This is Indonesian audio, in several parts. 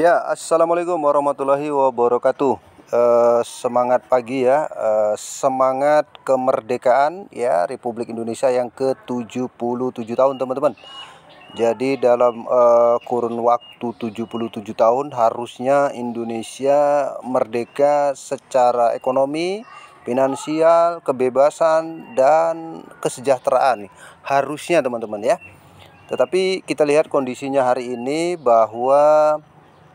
Ya, assalamualaikum warahmatullahi wabarakatuh. E, semangat pagi ya, e, semangat kemerdekaan ya Republik Indonesia yang ke-77 tahun teman-teman. Jadi dalam e, kurun waktu 77 tahun harusnya Indonesia merdeka secara ekonomi, finansial, kebebasan dan kesejahteraan. Harusnya teman-teman ya. Tetapi kita lihat kondisinya hari ini bahwa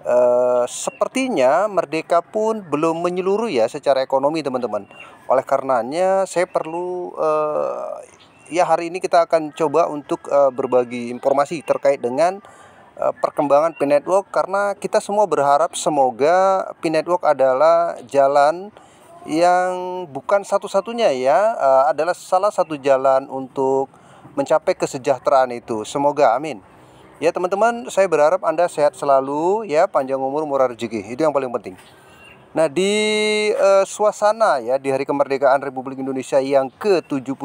Uh, sepertinya merdeka pun belum menyeluruh ya secara ekonomi teman-teman. Oleh karenanya saya perlu uh, ya hari ini kita akan coba untuk uh, berbagi informasi terkait dengan uh, perkembangan P Network karena kita semua berharap semoga P Network adalah jalan yang bukan satu-satunya ya uh, adalah salah satu jalan untuk mencapai kesejahteraan itu. Semoga amin. Ya teman-teman, saya berharap Anda sehat selalu, ya panjang umur, murah rezeki. Itu yang paling penting. Nah di uh, suasana ya di Hari Kemerdekaan Republik Indonesia yang ke-77 uh,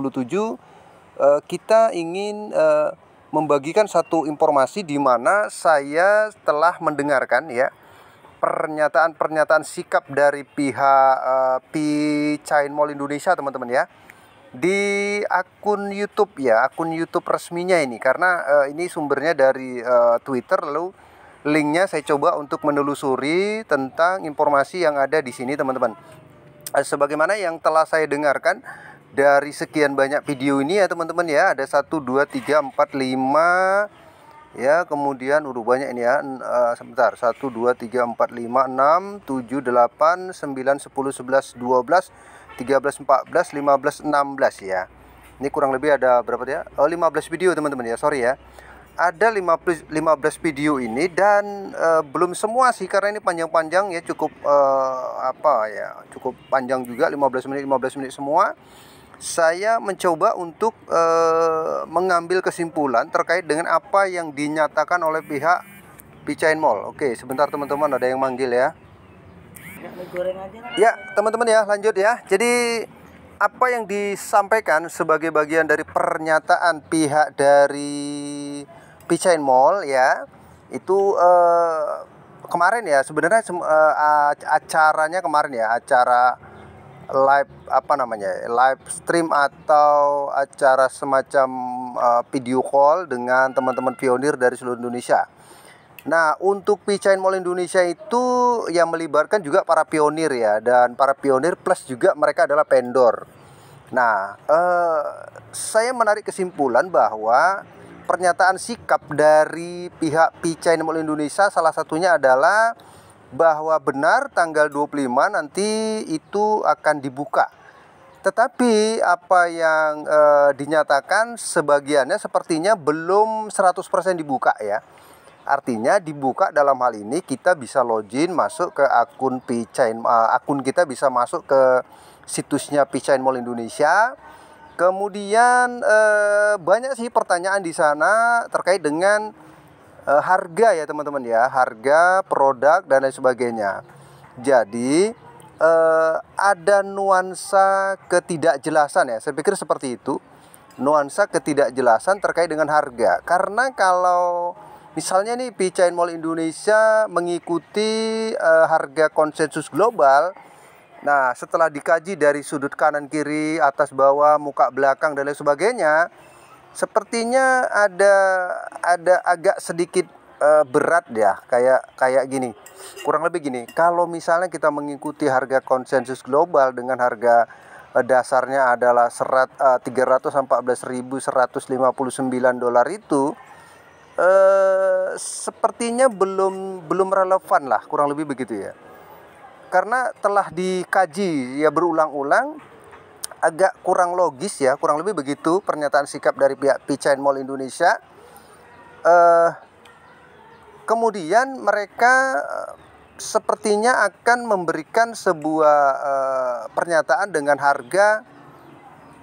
eh, kita ingin uh, membagikan satu informasi di mana saya telah mendengarkan ya pernyataan-pernyataan sikap dari pihak uh, P Chain Mall Indonesia teman-teman ya di akun YouTube ya, akun YouTube resminya ini karena uh, ini sumbernya dari uh, Twitter lalu linknya saya coba untuk menelusuri tentang informasi yang ada di sini teman-teman. Uh, sebagaimana yang telah saya dengarkan dari sekian banyak video ini ya teman-teman ya, ada satu dua tiga empat lima ya, kemudian udah banyak ini ya. Uh, sebentar, dua tiga empat lima enam tujuh delapan sembilan sepuluh sebelas dua belas 13 14 15 16 ya ini kurang lebih ada berapa ya oh, 15 video teman-teman ya sorry ya ada 15 15 video ini dan uh, belum semua sih karena ini panjang-panjang ya cukup uh, apa ya cukup panjang juga 15 menit 15 menit semua saya mencoba untuk uh, mengambil kesimpulan terkait dengan apa yang dinyatakan oleh pihak Pichain Mall. Oke, sebentar teman-teman ada yang manggil ya. Ya, teman-teman ya, lanjut ya. Jadi apa yang disampaikan sebagai bagian dari pernyataan pihak dari Pichain Mall ya, itu eh, kemarin ya sebenarnya eh, acaranya kemarin ya, acara live apa namanya? live stream atau acara semacam eh, video call dengan teman-teman pionir dari seluruh Indonesia Nah, untuk Pichain Mall Indonesia itu yang melibatkan juga para pionir ya dan para pionir plus juga mereka adalah vendor. Nah, eh, saya menarik kesimpulan bahwa pernyataan sikap dari pihak Pichain Mall Indonesia salah satunya adalah bahwa benar tanggal 25 nanti itu akan dibuka. Tetapi apa yang eh, dinyatakan sebagiannya sepertinya belum 100% dibuka ya Artinya dibuka dalam hal ini kita bisa login masuk ke akun Pichain uh, eh, akun kita bisa masuk ke situsnya Pichain Mall Indonesia. Kemudian uh, banyak sih pertanyaan di sana terkait dengan uh, harga ya teman-teman ya, harga produk dan lain sebagainya. Jadi uh, ada nuansa ketidakjelasan ya. Saya pikir seperti itu. Nuansa ketidakjelasan terkait dengan harga. Karena kalau Misalnya nih Chain Mall Indonesia mengikuti uh, harga konsensus global. Nah, setelah dikaji dari sudut kanan kiri, atas bawah, muka belakang dan lain sebagainya, sepertinya ada ada agak sedikit uh, berat ya, kayak kayak gini. Kurang lebih gini. Kalau misalnya kita mengikuti harga konsensus global dengan harga uh, dasarnya adalah serat, uh, 314.159 dolar itu, Eh, sepertinya belum belum relevan lah kurang lebih begitu ya karena telah dikaji ya berulang-ulang agak kurang logis ya kurang lebih begitu pernyataan sikap dari pihak Pichain Mall Indonesia eh, kemudian mereka eh, sepertinya akan memberikan sebuah eh, pernyataan dengan harga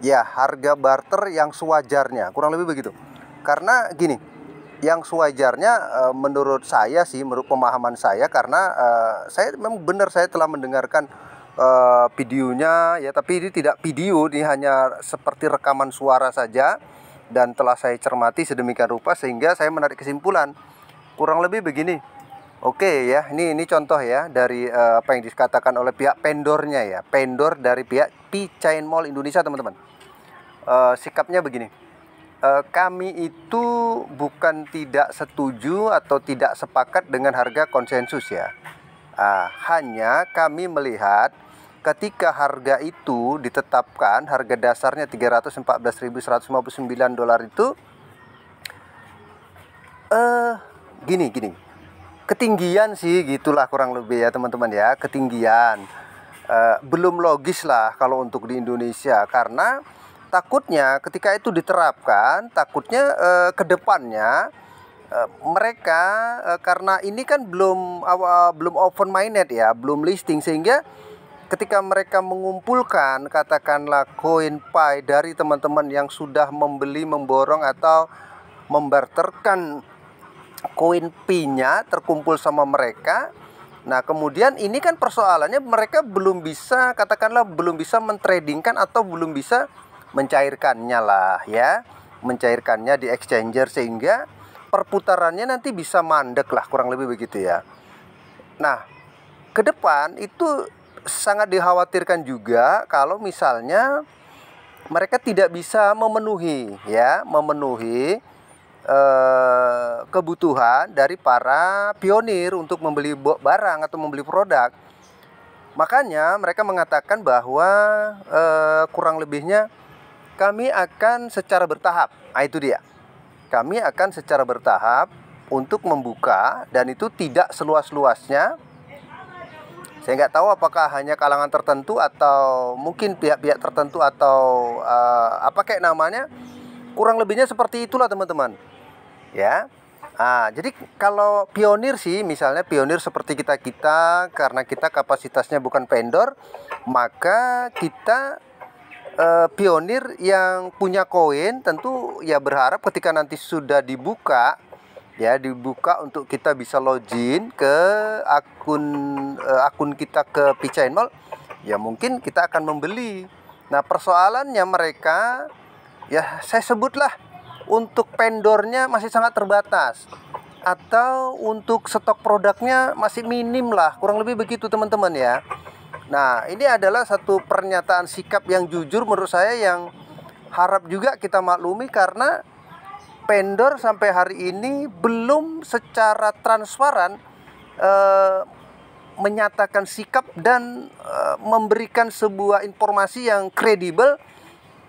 ya harga barter yang sewajarnya kurang lebih begitu karena gini yang sewajarnya eh, menurut saya sih menurut pemahaman saya karena eh, saya memang benar saya telah mendengarkan eh, videonya ya tapi ini tidak video ini hanya seperti rekaman suara saja dan telah saya cermati sedemikian rupa sehingga saya menarik kesimpulan kurang lebih begini oke okay, ya ini ini contoh ya dari uh, apa yang dikatakan oleh pihak pendornya ya pendor dari pihak P Chain Mall Indonesia teman-teman uh, sikapnya begini Eh, kami itu bukan tidak setuju atau tidak sepakat dengan harga konsensus ya. Ah, hanya kami melihat ketika harga itu ditetapkan harga dasarnya 314.159 dolar itu eh gini gini. Ketinggian sih gitulah kurang lebih ya teman-teman ya, ketinggian. Uh, belum logis lah kalau untuk di Indonesia karena takutnya ketika itu diterapkan, takutnya e, ke depannya eh, mereka e, karena ini kan belum awal, belum open minded ya, belum listing sehingga ketika mereka mengumpulkan katakanlah koin pie dari teman-teman yang sudah membeli, memborong atau membarterkan koin pinya terkumpul sama mereka. Nah, kemudian ini kan persoalannya mereka belum bisa katakanlah belum bisa mentradingkan atau belum bisa mencairkannya lah ya mencairkannya di exchanger sehingga perputarannya nanti bisa mandek lah kurang lebih begitu ya nah ke depan itu sangat dikhawatirkan juga kalau misalnya mereka tidak bisa memenuhi ya memenuhi eh, kebutuhan dari para pionir untuk membeli barang atau membeli produk makanya mereka mengatakan bahwa eh, kurang lebihnya kami akan secara bertahap. Nah, itu dia. Kami akan secara bertahap untuk membuka dan itu tidak seluas-luasnya. Saya nggak tahu apakah hanya kalangan tertentu atau mungkin pihak-pihak tertentu atau uh, apa kayak namanya. Kurang lebihnya seperti itulah teman-teman. Ya. Nah, jadi kalau pionir sih misalnya pionir seperti kita-kita karena kita kapasitasnya bukan vendor, maka kita Eh, pionir yang punya koin tentu ya berharap ketika nanti sudah dibuka ya dibuka untuk kita bisa login ke akun eh, akun kita ke Pichain Mall ya mungkin kita akan membeli. Nah, persoalannya mereka ya saya sebutlah untuk pendornya masih sangat terbatas atau untuk stok produknya masih minim lah kurang lebih begitu teman-teman ya Nah, ini adalah satu pernyataan sikap yang jujur menurut saya yang harap juga kita maklumi karena Pendor sampai hari ini belum secara transparan eh, menyatakan sikap dan eh, memberikan sebuah informasi yang kredibel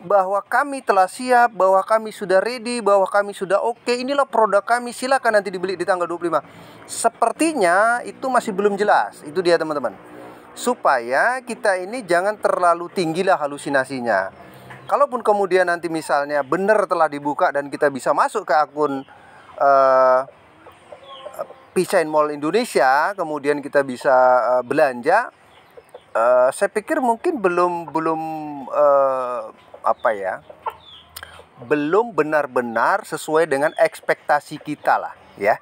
bahwa kami telah siap, bahwa kami sudah ready, bahwa kami sudah oke, okay, inilah produk kami, silakan nanti dibeli di tanggal 25. Sepertinya itu masih belum jelas. Itu dia teman-teman supaya kita ini jangan terlalu tinggilah halusinasinya. Kalaupun kemudian nanti misalnya benar telah dibuka dan kita bisa masuk ke akun uh, eh, Pisain Mall Indonesia, kemudian kita bisa uh, belanja. Uh, saya pikir mungkin belum belum uh, apa ya, belum benar-benar sesuai dengan ekspektasi kita lah, ya.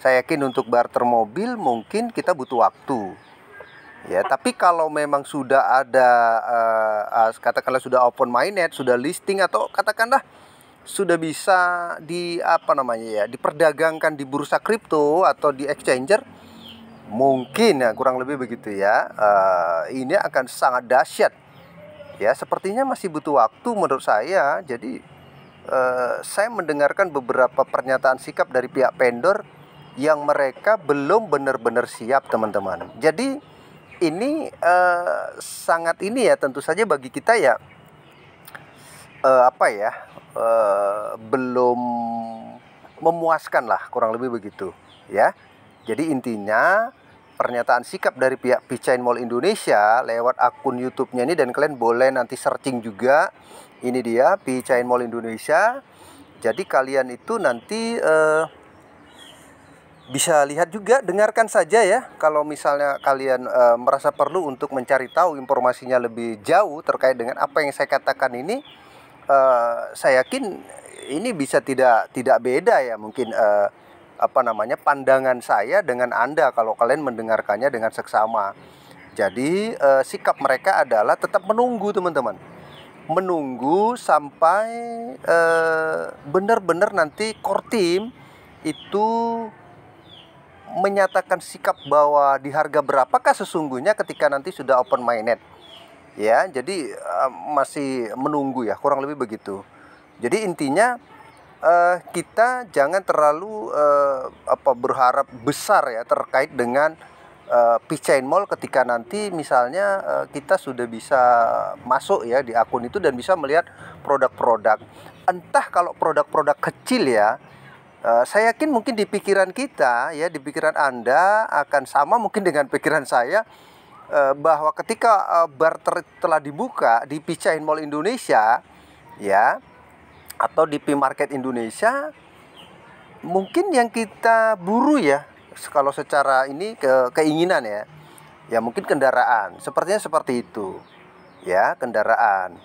Saya yakin untuk barter mobil mungkin kita butuh waktu Ya, tapi kalau memang sudah ada uh, uh, katakanlah sudah open mainnet, sudah listing atau katakanlah sudah bisa di apa namanya ya, diperdagangkan di bursa kripto atau di exchanger, mungkin ya kurang lebih begitu ya. Uh, ini akan sangat dahsyat. Ya, sepertinya masih butuh waktu menurut saya. Jadi uh, saya mendengarkan beberapa pernyataan sikap dari pihak vendor yang mereka belum benar-benar siap, teman-teman. Jadi ini uh, sangat ini ya tentu saja bagi kita ya uh, apa ya uh, belum memuaskan lah kurang lebih begitu ya. Jadi intinya pernyataan sikap dari pihak Pichain Mall Indonesia lewat akun YouTube-nya ini dan kalian boleh nanti searching juga. Ini dia Pichain Mall Indonesia. Jadi kalian itu nanti uh, bisa lihat juga, dengarkan saja ya. Kalau misalnya kalian e, merasa perlu untuk mencari tahu informasinya lebih jauh terkait dengan apa yang saya katakan ini, e, saya yakin ini bisa tidak tidak beda ya mungkin e, apa namanya pandangan saya dengan anda kalau kalian mendengarkannya dengan seksama. Jadi e, sikap mereka adalah tetap menunggu teman-teman, menunggu sampai benar-benar nanti core team itu menyatakan sikap bahwa di harga berapakah sesungguhnya ketika nanti sudah open minded. Ya, jadi uh, masih menunggu ya, kurang lebih begitu. Jadi intinya uh, kita jangan terlalu uh, apa berharap besar ya terkait dengan uh, Pichain Mall ketika nanti misalnya uh, kita sudah bisa masuk ya di akun itu dan bisa melihat produk-produk. Entah kalau produk-produk kecil ya, Eh, saya yakin mungkin di pikiran kita ya di pikiran anda akan sama mungkin dengan pikiran saya eh, bahwa ketika uh, eh, barter telah dibuka di Pichain Mall Indonesia ya atau di P Market Indonesia mungkin yang kita buru ya kalau secara ini ke keinginan ya ya mungkin kendaraan sepertinya seperti itu ya kendaraan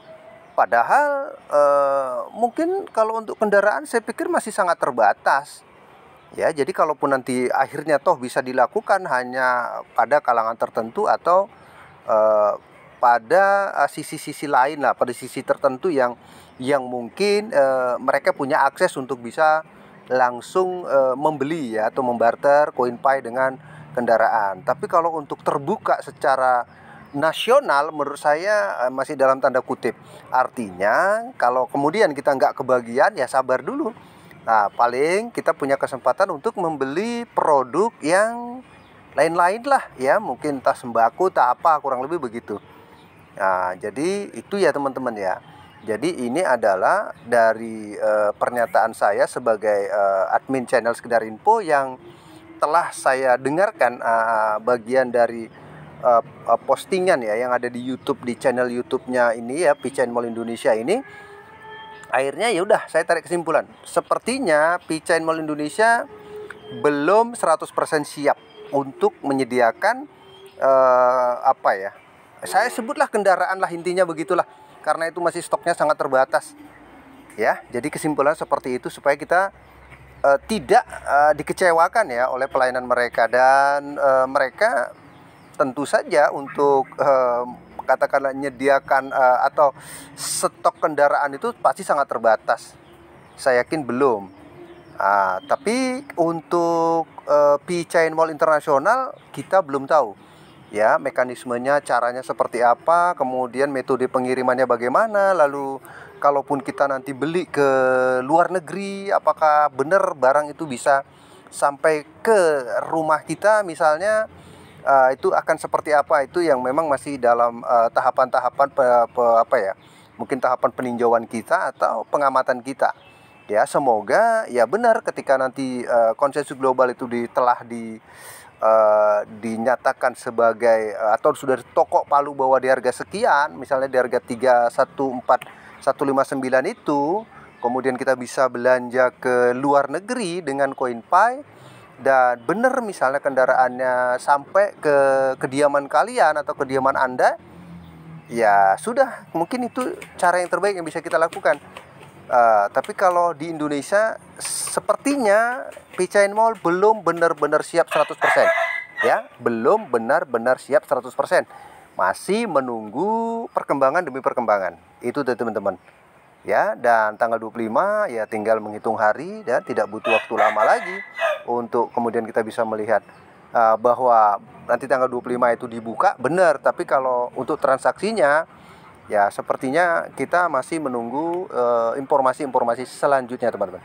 Padahal eh, mungkin kalau untuk kendaraan saya pikir masih sangat terbatas. Ya, jadi kalaupun nanti akhirnya toh bisa dilakukan hanya pada kalangan tertentu atau eh, pada eh, sisi-sisi lain lah, pada sisi tertentu yang yang mungkin eh, mereka punya akses untuk bisa langsung e, membeli ya atau membarter koin Pay dengan kendaraan. Tapi kalau untuk terbuka secara nasional menurut saya eh, masih dalam tanda kutip. Artinya kalau kemudian kita nggak kebagian ya sabar dulu. Nah paling kita punya kesempatan untuk membeli produk yang lain-lain lah ya mungkin entah sembako tak apa kurang lebih begitu. Nah jadi itu ya teman-teman ya. Jadi ini adalah dari uh, pernyataan saya sebagai uh, admin channel sekedar info yang telah saya dengarkan uh, bagian dari uh, uh, postingan ya yang ada di YouTube di channel YouTube-nya ini ya Pichain Mall Indonesia ini akhirnya ya udah saya tarik kesimpulan sepertinya Pichain Mall Indonesia belum 100% siap untuk menyediakan uh, apa ya saya sebutlah kendaraan lah intinya begitulah karena itu masih stoknya sangat terbatas ya jadi kesimpulan seperti itu supaya kita tidak uh, dikecewakan ya oleh pelayanan mereka dan uh, mereka tentu saja untuk uh, katakanlah menyediakan uh, eh, atau stok kendaraan itu pasti sangat terbatas. Saya yakin belum. Uh, tapi untuk uh, P Chain Mall Internasional kita belum tahu ya mekanismenya caranya seperti apa kemudian metode pengirimannya bagaimana lalu kalaupun kita nanti beli ke luar negeri apakah benar barang itu bisa sampai ke rumah kita misalnya uh, itu akan seperti apa itu yang memang masih dalam eh, tahapan-tahapan uh, apa ya mungkin tahapan peninjauan kita atau pengamatan kita ya semoga ya benar ketika nanti uh, konsensus global itu telah di uh, dinyatakan sebagai uh, atau sudah tokok palu bahwa di harga sekian misalnya di harga 314159 itu kemudian kita bisa belanja ke luar negeri dengan koin CoinPay dan benar misalnya kendaraannya sampai ke kediaman kalian atau kediaman Anda, ya sudah mungkin itu cara yang terbaik yang bisa kita lakukan. Uh, tapi kalau di Indonesia sepertinya Pichain Mall belum benar-benar siap 100%. Ya, belum benar-benar siap 100%. Masih menunggu perkembangan demi perkembangan. Itu teman-teman ya dan tanggal 25 ya tinggal menghitung hari dan tidak butuh waktu lama lagi untuk kemudian kita bisa melihat uh, bahwa nanti tanggal 25 itu dibuka benar tapi kalau untuk transaksinya ya sepertinya kita masih menunggu eh, informasi-informasi uh, selanjutnya teman-teman.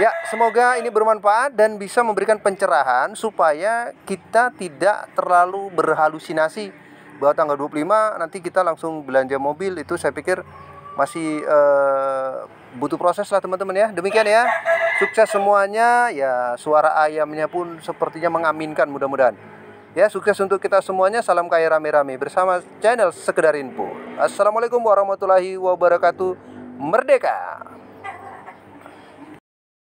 Ya, semoga ini bermanfaat dan bisa memberikan pencerahan supaya kita tidak terlalu berhalusinasi bahwa tanggal 25 nanti kita langsung belanja mobil itu saya pikir masih uh, butuh proses lah teman-teman ya. Demikian ya. Sukses semuanya. Ya, suara ayamnya pun sepertinya mengaminkan mudah-mudahan. Ya, sukses untuk kita semuanya. Salam kaya rame-rame bersama channel Sekedar Info. Assalamualaikum warahmatullahi wabarakatuh. Merdeka.